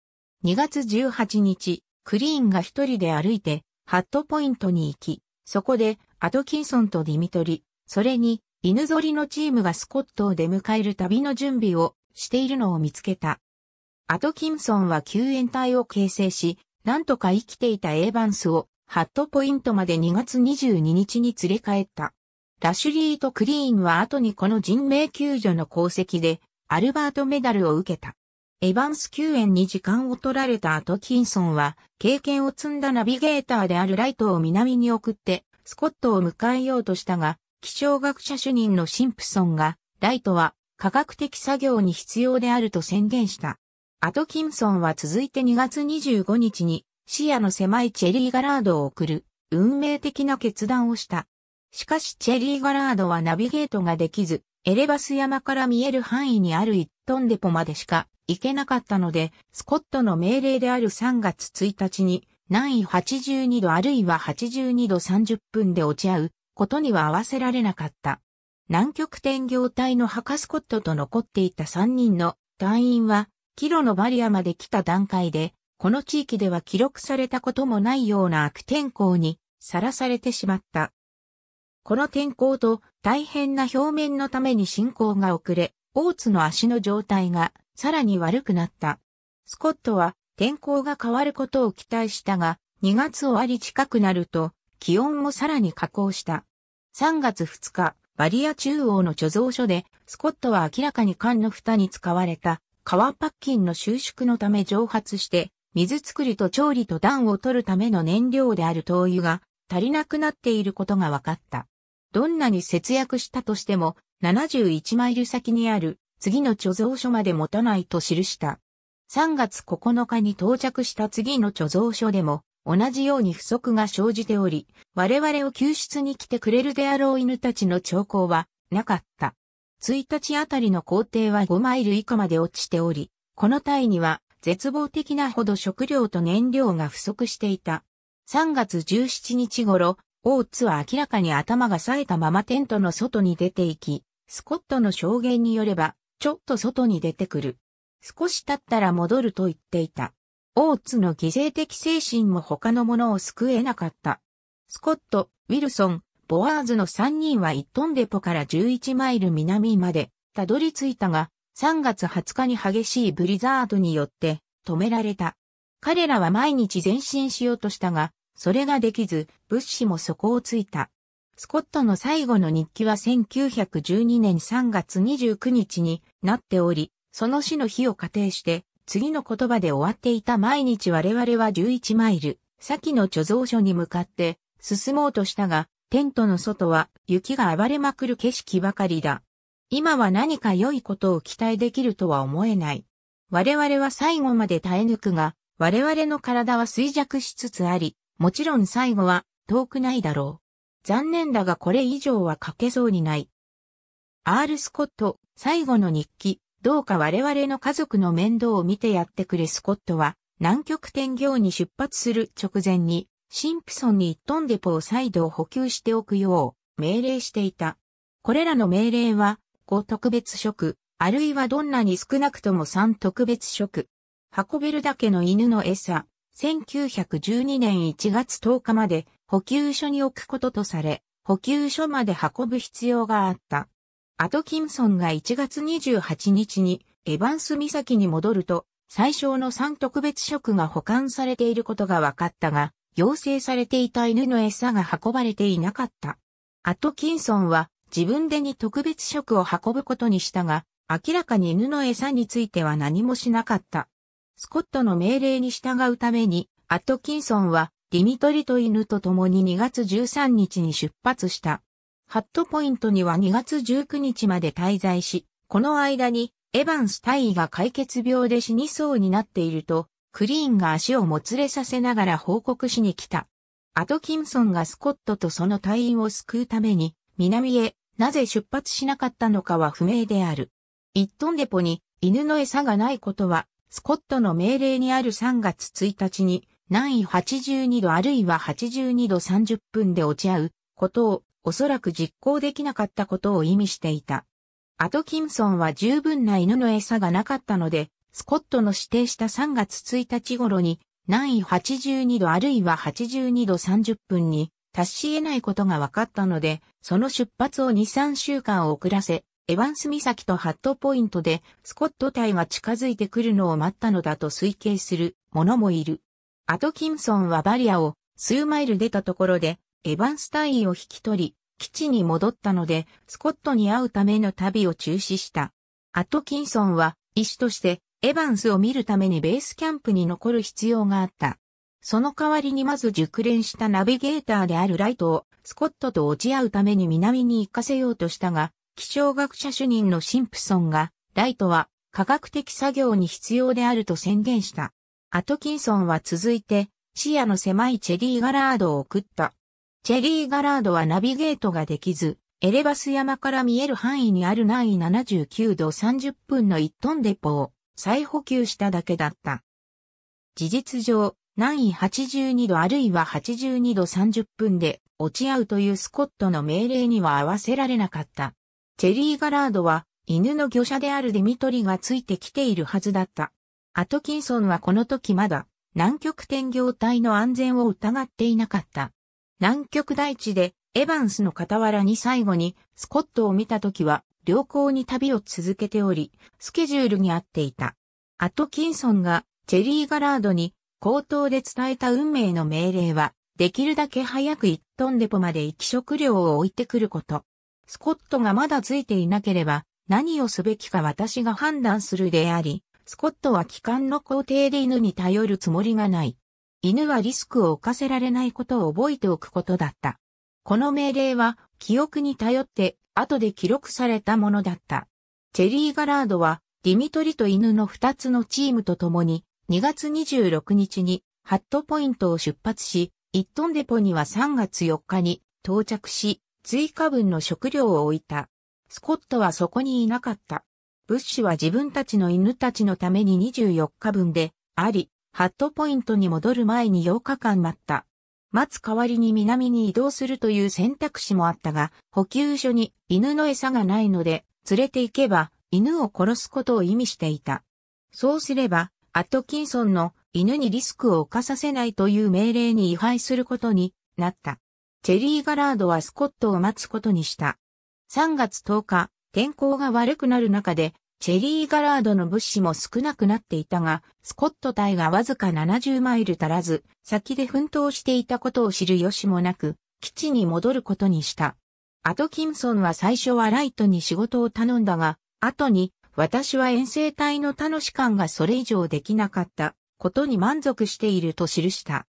2月18日、クリーンが一人で歩いて、ハットポイントに行き、そこで、アトキンソンとディミトリ、それに、犬ぞりのチームがスコットを出迎える旅の準備をしているのを見つけた。アトキンソンは救援隊を形成し、なんとか生きていたエーバンスを、ハットポイントまで2月22日に連れ帰った。ラシュリーとクリーンは後にこの人命救助の功績で、アルバートメダルを受けた。エヴァンス救援に時間を取られた後キンソンは、経験を積んだナビゲーターであるライトを南に送って、スコットを迎えようとしたが、気象学者主任のシンプソンが、ライトは科学的作業に必要であると宣言した。アトキンソンは続いて2月25日に視野の狭いチェリー・ガラードを送る運命的な決断をした。しかしチェリーガラードはナビゲートができず、エレバス山から見える範囲にある一トンデポまでしか行けなかったので、スコットの命令である3月1日に、南緯82度あるいは82度30分で落ち合うことには合わせられなかった。南極天業隊のハカスコットと残っていた3人の隊員は、キロのバリアまで来た段階で、この地域では記録されたこともないような悪天候にさらされてしまった。この天候と大変な表面のために進行が遅れ、大津の足の状態がさらに悪くなった。スコットは天候が変わることを期待したが、2月終わり近くなると気温もさらに下降した。3月2日、バリア中央の貯蔵所で、スコットは明らかに缶の蓋に使われた、革パッキンの収縮のため蒸発して、水作りと調理と暖を取るための燃料である灯油が足りなくなっていることが分かった。どんなに節約したとしても、71マイル先にある、次の貯蔵所まで持たないと記した。3月9日に到着した次の貯蔵所でも、同じように不足が生じており、我々を救出に来てくれるであろう犬たちの兆候はなかった。1日あたりの工程は5マイル以下まで落ちており、このタイには絶望的なほど食料と燃料が不足していた。3月17日頃、オーツは明らかに頭が冴えたままテントの外に出て行き、スコットの証言によれば、ちょっと外に出てくる。少し経ったら戻ると言っていた。オーツの犠牲的精神も他のものを救えなかった。スコット、ウィルソン、ボアーズの3人は一トンデポから11マイル南までたどり着いたが、3月20日に激しいブリザードによって止められた。彼らは毎日前進しようとしたが、それができず、物資も底をついた。スコットの最後の日記は1912年3月29日になっており、その死の日を仮定して、次の言葉で終わっていた毎日我々は11マイル、先の貯蔵所に向かって進もうとしたが、テントの外は雪が暴れまくる景色ばかりだ。今は何か良いことを期待できるとは思えない。我々は最後まで耐え抜くが、我々の体は衰弱しつつあり、もちろん最後は遠くないだろう。残念だがこれ以上は書けそうにない。R. スコット、最後の日記、どうか我々の家族の面倒を見てやってくれスコットは、南極天行に出発する直前に、シンプソンに一トンデポを再度補給しておくよう命令していた。これらの命令は、5特別食、あるいはどんなに少なくとも3特別食、運べるだけの犬の餌、1912年1月10日まで補給所に置くこととされ、補給所まで運ぶ必要があった。アトキンソンが1月28日にエヴァンス岬に戻ると、最小の3特別食が保管されていることが分かったが、要請されていた犬の餌が運ばれていなかった。アトキンソンは自分でに特別食を運ぶことにしたが、明らかに犬の餌については何もしなかった。スコットの命令に従うために、アトキンソンは、ディミトリと犬と共に2月13日に出発した。ハットポイントには2月19日まで滞在し、この間に、エヴァンス大尉が解決病で死にそうになっていると、クリーンが足をもつれさせながら報告しに来た。アトキンソンがスコットとその隊員を救うために、南へなぜ出発しなかったのかは不明である。一トンデポに犬の餌がないことはスコットの命令にある3月1日に、南緯82度あるいは82度30分で落ち合うことを、おそらく実行できなかったことを意味していた。アトキンソンは十分な犬の餌がなかったので、スコットの指定した3月1日頃に、南緯82度あるいは82度30分に達し得ないことが分かったので、その出発を2、3週間遅らせ、エヴァンス岬とハットポイントでスコット隊が近づいてくるのを待ったのだと推計する者もいる。アトキンソンはバリアを数マイル出たところでエヴァンス隊員を引き取り、基地に戻ったので、スコットに会うための旅を中止した。アトキンソンは、医師として、エヴァンスを見るためにベースキャンプに残る必要があった。その代わりにまず熟練したナビゲーターであるライトを、スコットと落ち合うために南に行かせようとしたが、気象学者主任のシンプソンが、ライトは科学的作業に必要であると宣言した。アトキンソンは続いて、視野の狭いチェリーガラードを送った。チェリーガラードはナビゲートができず、エレバス山から見える範囲にある南緯79度30分の1トンデポを再補給しただけだった。事実上、南緯82度あるいは82度30分で落ち合うというスコットの命令には合わせられなかった。チェリー・ガラードは犬の魚舎であるディミトリがついてきているはずだった。アトキンソンはこの時まだ南極天業隊の安全を疑っていなかった。南極大地でエヴァンスの傍らに最後にスコットを見た時は良好に旅を続けており、スケジュールに合っていた。アトキンソンがチェリー・ガラードに口頭で伝えた運命の命令は、できるだけ早く一トンデポまで行き食料を置いてくること。スコットがまだついていなければ、何をすべきか私が判断するであり、スコットは機関の工程で犬に頼るつもりがない。犬はリスクを犯せられないことを覚えておくことだった。この命令は記憶に頼って後で記録されたものだった。チェリー・ガラードはディミトリと犬の2つのチームと共に2月26日にハットポイントを出発し、ットンデポには3月4日に到着し、追加分の食料を置いた。スコットはそこにいなかった。ブッシュは自分たちの犬たちのために24日分で、あり、ハットポイントに戻る前に8日間待った。待つ代わりに南に移動するという選択肢もあったが、補給所に犬の餌がないので、連れて行けば犬を殺すことを意味していた。そうすれば、アトキンソンの犬にリスクを犯させないという命令に違反することになった。チェリー・ガラードはスコットを待つことにした。3月10日、天候が悪くなる中で、チェリー・ガラードの物資も少なくなっていたが、スコット隊がわずか70マイル足らず、先で奮闘していたことを知る由もなく、基地に戻ることにした。アトキンソンは最初はライトに仕事を頼んだが、後に、私は遠征隊の楽し感がそれ以上できなかったことに満足していると記した。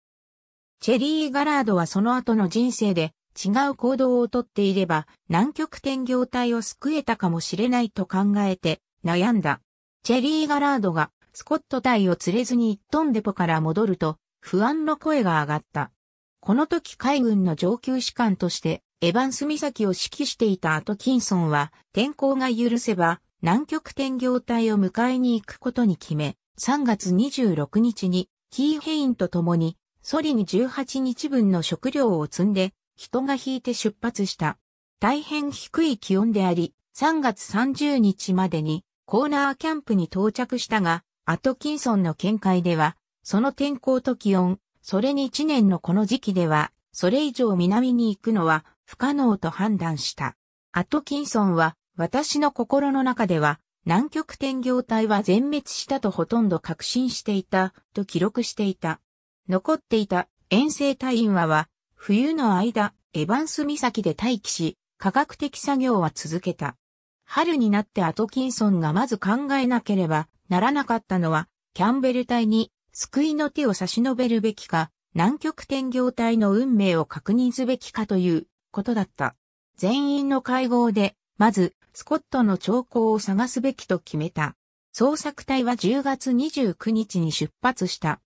チェリー・ガラードはその後の人生で違う行動をとっていれば南極天業隊を救えたかもしれないと考えて悩んだ。チェリー・ガラードがスコット隊を連れずに一トンデポから戻ると不安の声が上がった。この時海軍の上級士官としてエヴァンス岬を指揮していたアトキンソンは天候が許せば南極天業隊を迎えに行くことに決め3月26日にキーヘインと共にソリに18日分の食料を積んで、人が引いて出発した。大変低い気温であり、3月30日までにコーナーキャンプに到着したが、アトキンソンの見解では、その天候と気温、それに1年のこの時期では、それ以上南に行くのは不可能と判断した。アトキンソンは、私の心の中では、南極天業態は全滅したとほとんど確信していた、と記録していた。残っていた遠征隊員はは、冬の間、エバンス岬で待機し、科学的作業は続けた。春になってアトキンソンがまず考えなければならなかったのは、キャンベル隊に救いの手を差し伸べるべきか、南極天業隊の運命を確認すべきかということだった。全員の会合で、まず、スコットの兆候を探すべきと決めた。捜索隊は10月29日に出発した。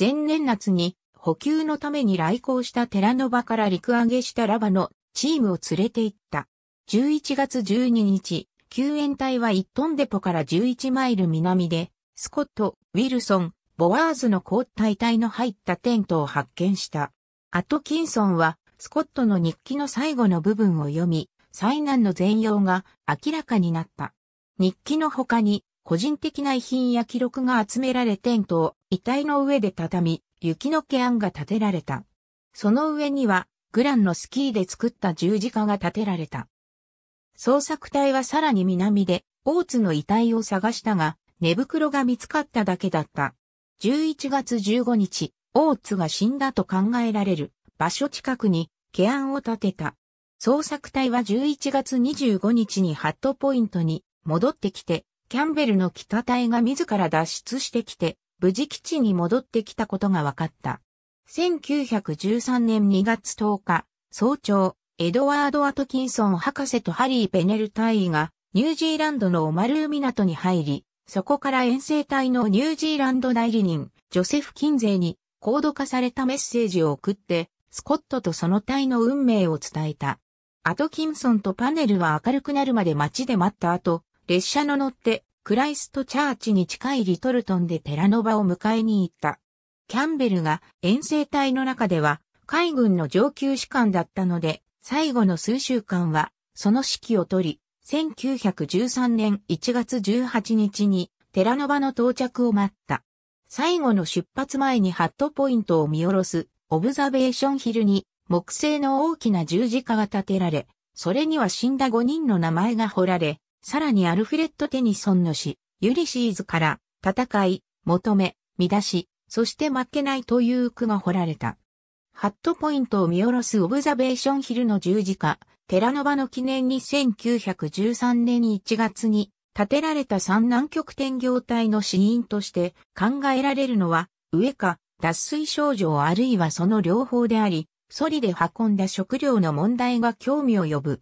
前年夏に補給のために来航した寺の場から陸揚げしたラバのチームを連れて行った。11月12日、救援隊は1トンデポから11マイル南で、スコット、ウィルソン、ボワーズの交代隊の入ったテントを発見した。アトキンソンは、スコットの日記の最後の部分を読み、災難の全容が明らかになった。日記の他に、個人的な遺品や記録が集められテントを遺体の上で畳み、雪のケアンが建てられた。その上には、グランのスキーで作った十字架が建てられた。捜索隊はさらに南で、大津の遺体を探したが、寝袋が見つかっただけだった。11月15日、大津が死んだと考えられる場所近くに、ケアンを建てた。捜索隊は11月25日にハットポイントに戻ってきて、キャンベルの北隊が自ら脱出してきて、無事基地に戻ってきたことが分かった。1913年2月10日、早朝、エドワード・アトキンソン博士とハリー・ペネル大尉が、ニュージーランドのオマルー港に入り、そこから遠征隊のニュージーランド代理人、ジョセフ・キンゼイに、高度化されたメッセージを送って、スコットとその隊の運命を伝えた。アトキンソンとパネルは明るくなるまで街で待った後、列車の乗ってクライストチャーチに近いリトルトンでテラノバを迎えに行った。キャンベルが遠征隊の中では海軍の上級士官だったので、最後の数週間はその指揮を取り、1913年1月18日にテラノバの到着を待った。最後の出発前にハットポイントを見下ろすオブザベーションヒルに木製の大きな十字架が建てられ、それには死んだ5人の名前が彫られ、さらにアルフレッド・テニソンの詩、ユリシーズから、戦い、求め、見出し、そして負けないという句が彫られた。ハットポイントを見下ろすオブザベーションヒルの十字架、テラノバの記念に1913年1月に建てられた三南極天業態の死因として考えられるのは、上か、脱水症状あるいはその両方であり、ソリで運んだ食料の問題が興味を呼ぶ。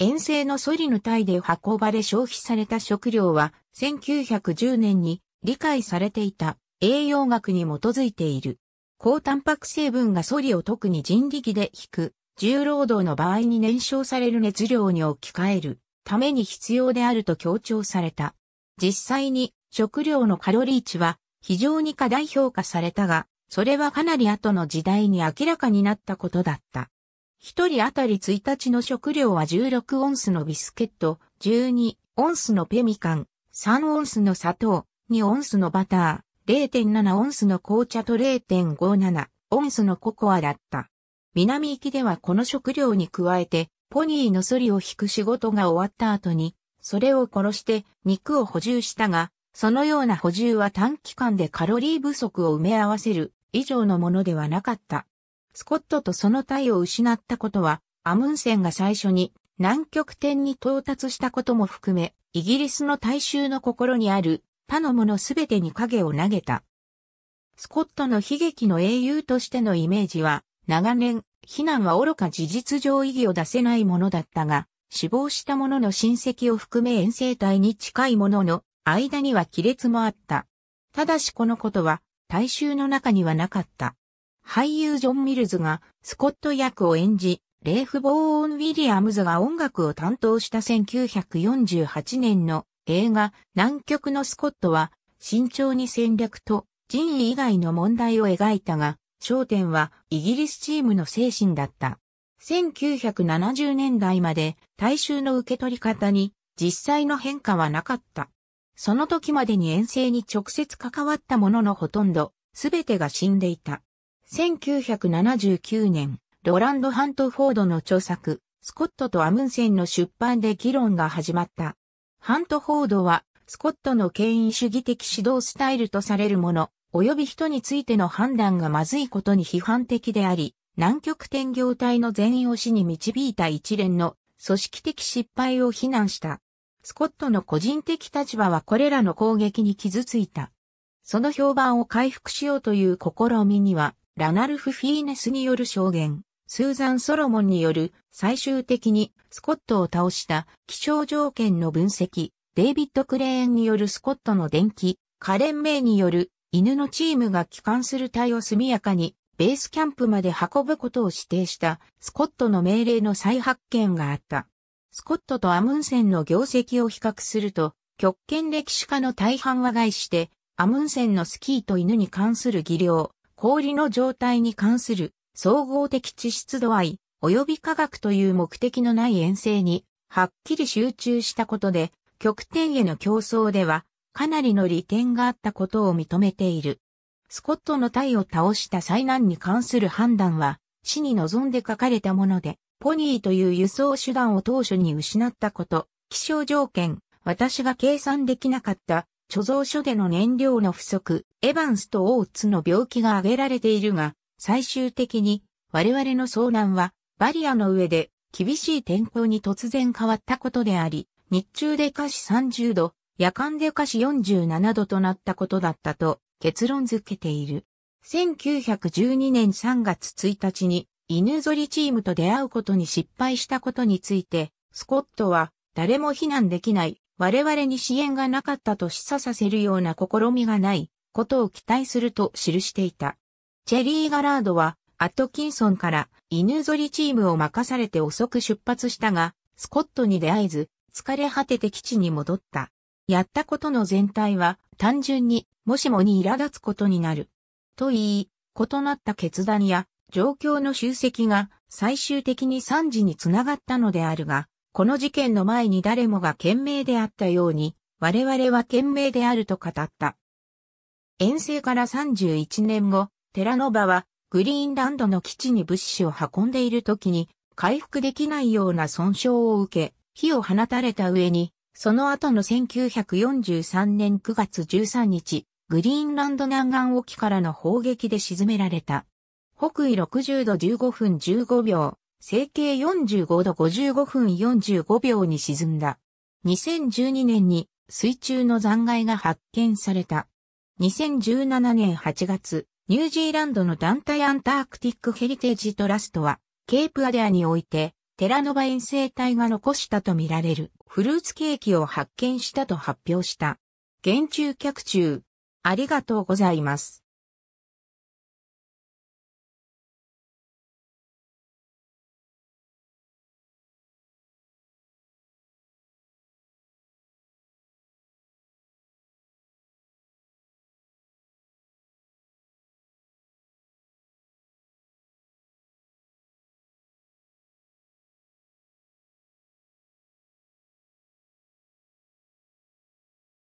遠征のソリの隊で運ばれ消費された食料は1910年に理解されていた栄養学に基づいている。高タンパク成分がソリを特に人力で引く、重労働の場合に燃焼される熱量に置き換えるために必要であると強調された。実際に食料のカロリー値は非常に過大評価されたが、それはかなり後の時代に明らかになったことだった。一人当たり1日の食料は16オンスのビスケット、12オンスのペミカン、3オンスの砂糖、2オンスのバター、0.7オンスの紅茶と0.57オンスのココアだった。南行きではこの食料に加えて、ポニーのソリを引く仕事が終わった後に、それを殺して肉を補充したが、そのような補充は短期間でカロリー不足を埋め合わせる以上のものではなかった。スコットとその隊を失ったことは、アムンセンが最初に南極点に到達したことも含め、イギリスの大衆の心にある他のものすべてに影を投げた。スコットの悲劇の英雄としてのイメージは、長年、非難は愚か事実上意義を出せないものだったが、死亡した者の親戚を含め遠征隊に近い者の間には亀裂もあった。ただしこのことは大衆の中にはなかった。俳優ジョン・ミルズがスコット役を演じ、レーフ・ボーン・ウィリアムズが音楽を担当した1948年の映画南極のスコットは慎重に戦略と人為以外の問題を描いたが、焦点はイギリスチームの精神だった。1970年代まで大衆の受け取り方に実際の変化はなかった。その時までに遠征に直接関わったもののほとんど、全てが死んでいた。1979年、ロランド・ハントフォードの著作、スコットとアムンセンの出版で議論が始まった。ハントフォードは、スコットの権威主義的指導スタイルとされるもの、及び人についての判断がまずいことに批判的であり、南極天業体の全員を死に導いた一連の組織的失敗を非難した。スコットの個人的立場はこれらの攻撃に傷ついた。その評判を回復しようという試みには、ラナルフ・フィーネスによる証言、スーザン・ソロモンによる最終的にスコットを倒した気象条件の分析、デイビッド・クレーンによるスコットの電気、カレン・メイによる犬のチームが帰還する隊を速やかにベースキャンプまで運ぶことを指定したスコットの命令の再発見があった。スコットとアムンセンの業績を比較すると、極権歴史家の大半は害して、アムンセンのスキーと犬に関する技量、氷の状態に関する総合的地質度合い及び科学という目的のない遠征にはっきり集中したことで極点への競争ではかなりの利点があったことを認めている。スコットの隊を倒した災難に関する判断は死に望んで書かれたものでポニーという輸送手段を当初に失ったこと、気象条件、私が計算できなかった貯蔵所での燃料の不足、エヴァンスとオーツの病気が挙げられているが、最終的に我々の遭難はバリアの上で厳しい天候に突然変わったことであり、日中で華氏30度、夜間で華氏47度となったことだったと結論付けている。1912年3月1日に犬ぞりチームと出会うことに失敗したことについて、スコットは誰も避難できない、我々に支援がなかったと示唆させるような試みがない、ことを期待すると記していた。チェリー・ガラードは、アトキンソンから犬ぞりチームを任されて遅く出発したが、スコットに出会えず、疲れ果てて基地に戻った。やったことの全体は、単純に、もしもに苛立つことになる。と言い、異なった決断や、状況の集積が最終的に惨事につながったのであるが、この事件の前に誰もが懸命であったように、我々は懸命であると語った。遠征から31年後、寺ノ場はグリーンランドの基地に物資を運んでいる時に回復できないような損傷を受け、火を放たれた上に、その後の1943年9月13日、グリーンランド南岸沖からの砲撃で沈められた。北緯60度15分15秒、成形45度55分45秒に沈んだ。2012年に水中の残骸が発見された。2017年8月、ニュージーランドの団体アンタークティックヘリテージトラストは、ケープアデアにおいて、テラノバ遠征隊が残したとみられるフルーツケーキを発見したと発表した。現中客中、ありがとうございます。